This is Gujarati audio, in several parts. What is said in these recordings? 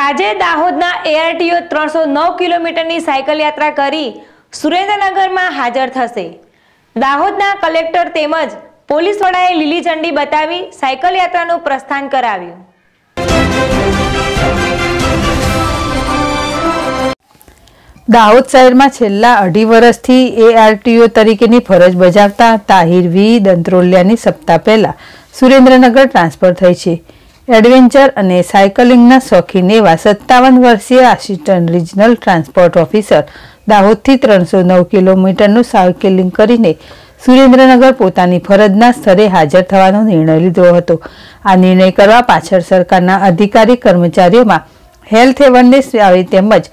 આજે દાહોદના એઆરટીઓ ત્રણસો નવ કિલોમીટરની સાયકલ યાત્રા કરી સુરેન્દ્રનગરમાં હાજર થશે દાહોદના કલેક્ટર તેમજ પોલીસ વડાએ લીલી ઝંડી બતાવી સાયકલ યાત્રાનું પ્રસ્થાન કરાવ્યું દાહોદ શહેરમાં છેલ્લા અઢી વર્ષથી એઆરટીઓ તરીકેની ફરજ બજાવતા તાહિર વી દંત્રોલિયાની સપ્તાહ પહેલા સુરેન્દ્રનગર ટ્રાન્સફર થઈ છે એડવેન્ચર અને સાયકલિંગના શોખીન એવા સત્તાવન વર્ષીય આસિસ્ટન્ટ રિજનલ ટ્રાન્સપોર્ટ ઓફિસર દાહોદથી ત્રણસો નવ કિલોમીટરનું સાયકલિંગ કરીને સુરેન્દ્રનગર પોતાની ફરજના સ્તરે હાજર થવાનો નિર્ણય લીધો હતો આ નિર્ણય કરવા પાછળ સરકારના અધિકારી કર્મચારીઓમાં હેલ્થ એવરનેસ આવે તેમજ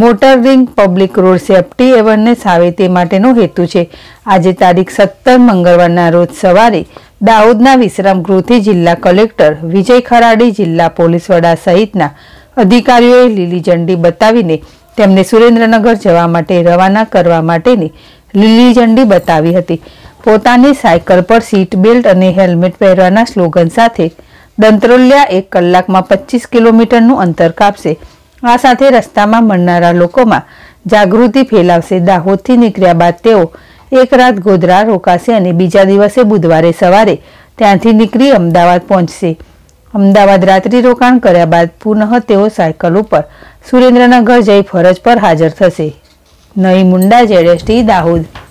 motor ring public road safety awareness આવે તે માટેનો હેતુ છે આજે તારીખ સત્તર મંગળવારના રોજ સવારે દાહોદના વિશ્રામ ગૃહથી જિલ્લા કલેક્ટર વિજય ખરાડી જિલ્લા પોલીસ વડા સહિતના અધિકારીઓએ લીલી ઝંડી બતાવીને તેમને સુરેન્દ્રનગર જવા માટે રવાના કરવા માટેની લીલી ઝંડી બતાવી હતી પોતાની સાયકલ પર સીટ બેલ્ટ અને હેલ્મેટ પહેરવાના સ્લોગન સાથે દંત્રોલિયા એક કલાકમાં પચીસ કિલોમીટરનું અંતર કાપશે આ સાથે રસ્તામાં મળનારા લોકોમાં જાગૃતિ ફેલાવશે દાહોદથી નીકળ્યા બાદ તેઓ એક રાત ગોધરા રોકાશે અને બીજા દિવસે બુધવારે સવારે ત્યાંથી નીકળી અમદાવાદ પહોંચશે અમદાવાદ રાત્રિ રોકાણ કર્યા બાદ પુનઃ તેઓ સાયકલ ઉપર સુરેન્દ્રનગર જઈ ફરજ પર હાજર થશે નહીં મુંડા જેડેસટી દાહોદ